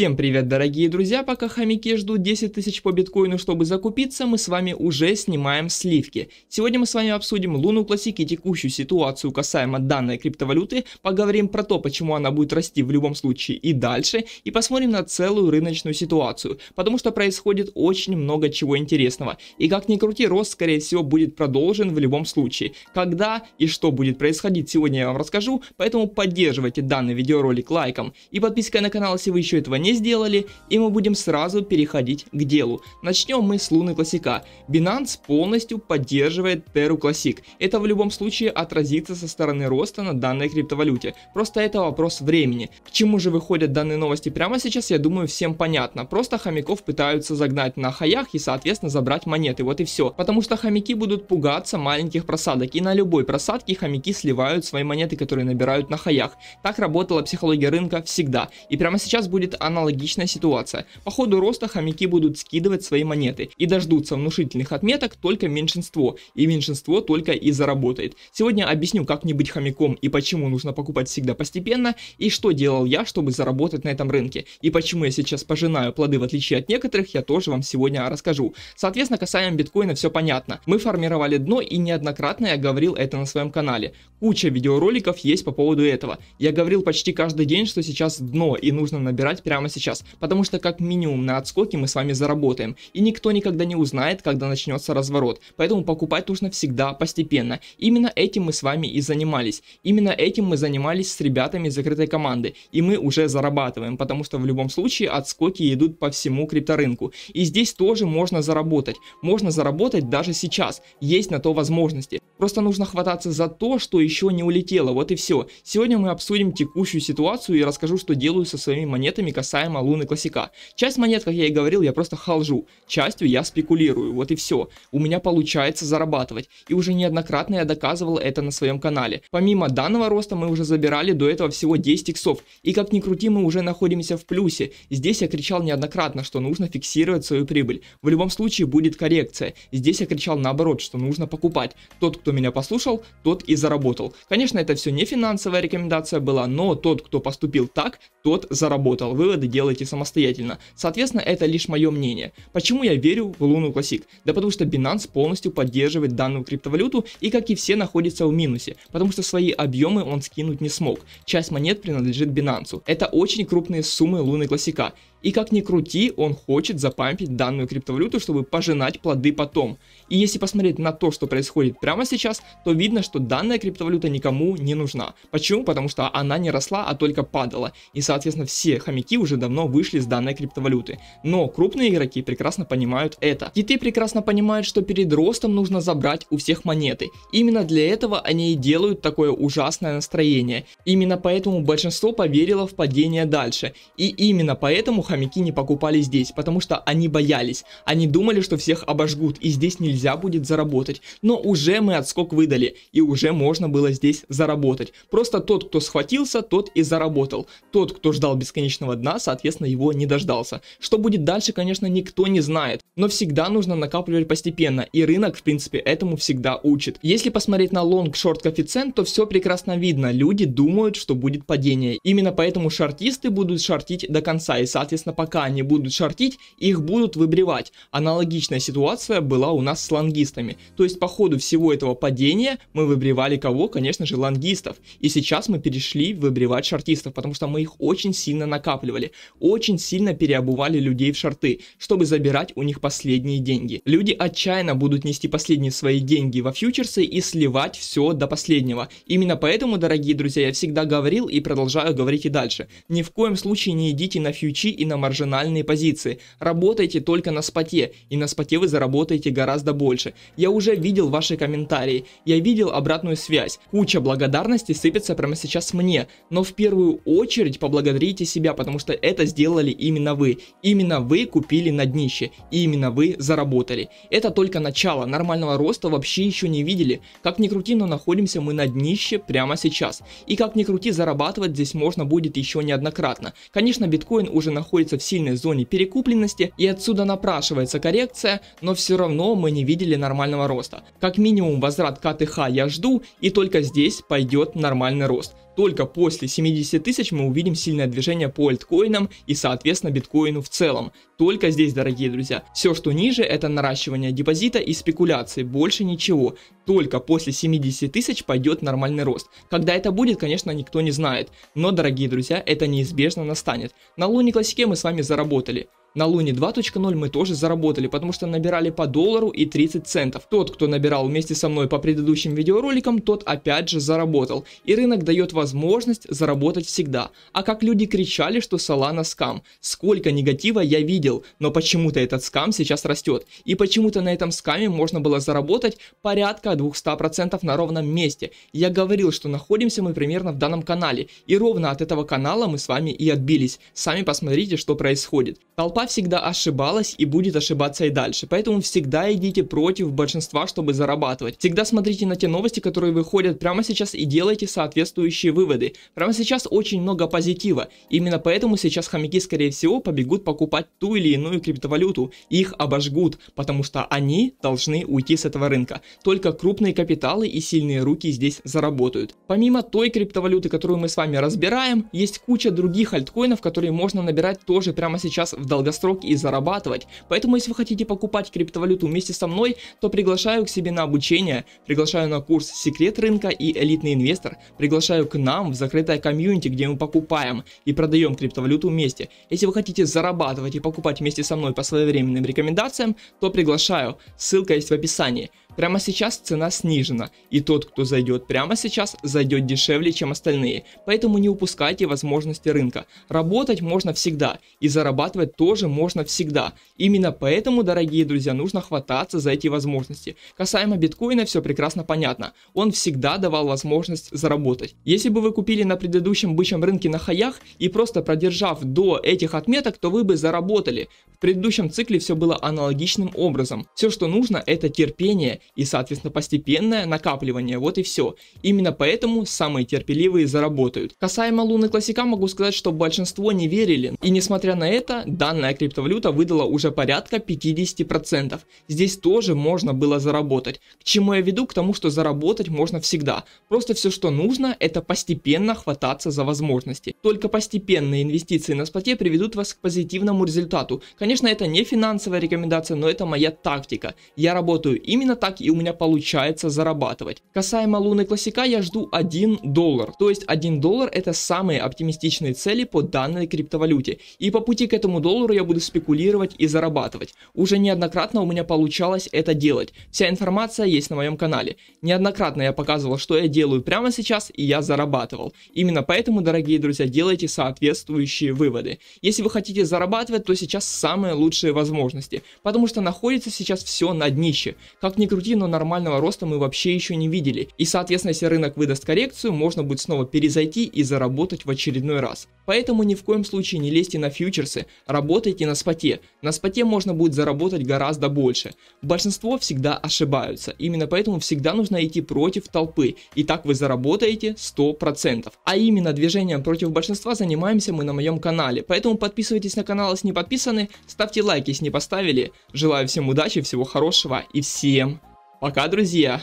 Всем привет, дорогие друзья! Пока хомяки ждут 10 тысяч по биткоину, чтобы закупиться, мы с вами уже снимаем сливки. Сегодня мы с вами обсудим Луну Классик и текущую ситуацию касаемо данной криптовалюты, поговорим про то, почему она будет расти в любом случае и дальше, и посмотрим на целую рыночную ситуацию, потому что происходит очень много чего интересного. И как ни крути, рост, скорее всего, будет продолжен в любом случае. Когда и что будет происходить сегодня я вам расскажу, поэтому поддерживайте данный видеоролик лайком и подпиской на канал, если вы еще этого не не сделали, и мы будем сразу переходить к делу. Начнем мы с Луны Классика. Binance полностью поддерживает Terra Classic. Это в любом случае отразится со стороны роста на данной криптовалюте. Просто это вопрос времени. К чему же выходят данные новости прямо сейчас, я думаю, всем понятно. Просто хомяков пытаются загнать на хаях и, соответственно, забрать монеты. Вот и все. Потому что хомяки будут пугаться маленьких просадок. И на любой просадке хомяки сливают свои монеты, которые набирают на хаях. Так работала психология рынка всегда. И прямо сейчас будет аналогичная ситуация. По ходу роста хомяки будут скидывать свои монеты и дождутся внушительных отметок только меньшинство, и меньшинство только и заработает. Сегодня объясню, как не быть хомяком и почему нужно покупать всегда постепенно, и что делал я, чтобы заработать на этом рынке, и почему я сейчас пожинаю плоды в отличие от некоторых, я тоже вам сегодня расскажу. Соответственно, касаемо биткоина все понятно. Мы формировали дно и неоднократно я говорил это на своем канале. Куча видеороликов есть по поводу этого. Я говорил почти каждый день, что сейчас дно и нужно набирать прямо прямо сейчас, потому что как минимум на отскоке мы с вами заработаем, и никто никогда не узнает, когда начнется разворот, поэтому покупать нужно всегда постепенно. Именно этим мы с вами и занимались, именно этим мы занимались с ребятами закрытой команды, и мы уже зарабатываем, потому что в любом случае отскоки идут по всему крипторынку, и здесь тоже можно заработать, можно заработать даже сейчас, есть на то возможности. Просто нужно хвататься за то, что еще не улетело, вот и все. Сегодня мы обсудим текущую ситуацию и расскажу, что делаю со своими монетами касаемо касаемо Луны Классика. Часть монет, как я и говорил, я просто халжу, частью я спекулирую, вот и все. У меня получается зарабатывать, и уже неоднократно я доказывал это на своем канале. Помимо данного роста мы уже забирали до этого всего 10 иксов, и как ни крути, мы уже находимся в плюсе. Здесь я кричал неоднократно, что нужно фиксировать свою прибыль. В любом случае будет коррекция. Здесь я кричал наоборот, что нужно покупать. Тот, кто меня послушал, тот и заработал. Конечно, это все не финансовая рекомендация была, но тот, кто поступил так, тот заработал. Вывод выводы делайте самостоятельно. Соответственно, это лишь мое мнение. Почему я верю в Луну Classic? Да потому что Binance полностью поддерживает данную криптовалюту и, как и все, находится в минусе, потому что свои объемы он скинуть не смог. Часть монет принадлежит Binance. Это очень крупные суммы Луны Классика. И как ни крути, он хочет запампить данную криптовалюту, чтобы пожинать плоды потом. И если посмотреть на то, что происходит прямо сейчас, то видно, что данная криптовалюта никому не нужна. Почему? Потому что она не росла, а только падала. И соответственно все хомяки уже уже давно вышли с данной криптовалюты. Но крупные игроки прекрасно понимают это. Киты прекрасно понимают, что перед ростом нужно забрать у всех монеты. Именно для этого они и делают такое ужасное настроение. Именно поэтому большинство поверило в падение дальше. И именно поэтому хомяки не покупали здесь, потому что они боялись. Они думали, что всех обожгут и здесь нельзя будет заработать. Но уже мы отскок выдали и уже можно было здесь заработать. Просто тот, кто схватился, тот и заработал. Тот, кто ждал бесконечного дна, соответственно, его не дождался. Что будет дальше, конечно, никто не знает, но всегда нужно накапливать постепенно, и рынок, в принципе, этому всегда учит. Если посмотреть на лонг-шорт коэффициент, то все прекрасно видно, люди думают, что будет падение. Именно поэтому шортисты будут шортить до конца, и, соответственно, пока они будут шортить, их будут выбривать. Аналогичная ситуация была у нас с лонгистами. То есть, по ходу всего этого падения мы выбривали кого? Конечно же, лонгистов. И сейчас мы перешли выбривать шортистов, потому что мы их очень сильно накапливали. Очень сильно переобували людей в шорты, чтобы забирать у них последние деньги. Люди отчаянно будут нести последние свои деньги во фьючерсы и сливать все до последнего. Именно поэтому, дорогие друзья, я всегда говорил и продолжаю говорить и дальше. Ни в коем случае не идите на фьючи и на маржинальные позиции. Работайте только на споте, и на споте вы заработаете гораздо больше. Я уже видел ваши комментарии, я видел обратную связь. Куча благодарности сыпется прямо сейчас мне, но в первую очередь поблагодарите себя, потому что это сделали именно вы. Именно вы купили на днище. И именно вы заработали. Это только начало. Нормального роста вообще еще не видели. Как ни крути, но находимся мы на днище прямо сейчас. И как ни крути, зарабатывать здесь можно будет еще неоднократно. Конечно, биткоин уже находится в сильной зоне перекупленности. И отсюда напрашивается коррекция. Но все равно мы не видели нормального роста. Как минимум возврат КТХ я жду. И только здесь пойдет нормальный рост. Только после 70 тысяч мы увидим сильное движение по альткоинам и соответственно биткоину в целом. Только здесь, дорогие друзья. Все, что ниже, это наращивание депозита и спекуляции, больше ничего. Только после 70 тысяч пойдет нормальный рост. Когда это будет, конечно, никто не знает. Но, дорогие друзья, это неизбежно настанет. На Луне Классике мы с вами заработали. На Луне 2.0 мы тоже заработали, потому что набирали по доллару и 30 центов. Тот, кто набирал вместе со мной по предыдущим видеороликам, тот опять же заработал. И рынок дает возможность заработать всегда. А как люди кричали, что Solana скам. Сколько негатива я видел, но почему-то этот скам сейчас растет. И почему-то на этом скаме можно было заработать порядка 200% на ровном месте. Я говорил, что находимся мы примерно в данном канале. И ровно от этого канала мы с вами и отбились. Сами посмотрите, что происходит. Толпа толпа всегда ошибалась и будет ошибаться и дальше. Поэтому всегда идите против большинства, чтобы зарабатывать. Всегда смотрите на те новости, которые выходят прямо сейчас и делайте соответствующие выводы. Прямо сейчас очень много позитива. Именно поэтому сейчас хомяки скорее всего побегут покупать ту или иную криптовалюту. их обожгут, потому что они должны уйти с этого рынка. Только крупные капиталы и сильные руки здесь заработают. Помимо той криптовалюты, которую мы с вами разбираем, есть куча других альткоинов, которые можно набирать тоже прямо сейчас в долгосрочном долгосрок и зарабатывать. Поэтому, если вы хотите покупать криптовалюту вместе со мной, то приглашаю к себе на обучение, приглашаю на курс «Секрет рынка» и «Элитный инвестор», приглашаю к нам в закрытое комьюнити, где мы покупаем и продаем криптовалюту вместе. Если вы хотите зарабатывать и покупать вместе со мной по своевременным рекомендациям, то приглашаю, ссылка есть в описании. Прямо сейчас цена снижена, и тот, кто зайдет прямо сейчас, зайдет дешевле, чем остальные, поэтому не упускайте возможности рынка. Работать можно всегда, и зарабатывать тоже можно всегда. Именно поэтому, дорогие друзья, нужно хвататься за эти возможности. Касаемо биткоина, все прекрасно понятно. Он всегда давал возможность заработать. Если бы вы купили на предыдущем бычьем рынке на хаях и просто продержав до этих отметок, то вы бы заработали предыдущем цикле все было аналогичным образом. Все, что нужно, это терпение и, соответственно, постепенное накапливание, вот и все. Именно поэтому самые терпеливые заработают. Касаемо Луны Классика, могу сказать, что большинство не верили. И несмотря на это, данная криптовалюта выдала уже порядка 50%. Здесь тоже можно было заработать. К чему я веду? К тому, что заработать можно всегда. Просто все, что нужно, это постепенно хвататься за возможности. Только постепенные инвестиции на споте приведут вас к позитивному результату. Конечно, Конечно, это не финансовая рекомендация, но это моя тактика. Я работаю именно так и у меня получается зарабатывать. Касаемо Луны Классика, я жду 1 доллар. То есть 1 доллар это самые оптимистичные цели по данной криптовалюте. И по пути к этому доллару я буду спекулировать и зарабатывать. Уже неоднократно у меня получалось это делать. Вся информация есть на моем канале. Неоднократно я показывал, что я делаю прямо сейчас и я зарабатывал. Именно поэтому, дорогие друзья, делайте соответствующие выводы. Если вы хотите зарабатывать, то сейчас сам самые лучшие возможности, потому что находится сейчас все на днище. Как ни крути, но нормального роста мы вообще еще не видели, и соответственно, если рынок выдаст коррекцию, можно будет снова перезайти и заработать в очередной раз. Поэтому ни в коем случае не лезьте на фьючерсы, работайте на споте. На споте можно будет заработать гораздо больше. Большинство всегда ошибаются, именно поэтому всегда нужно идти против толпы, и так вы заработаете 100%. А именно движением против большинства занимаемся мы на моем канале, поэтому подписывайтесь на канал, если не подписаны, Ставьте лайк, если не поставили. Желаю всем удачи, всего хорошего и всем пока, друзья!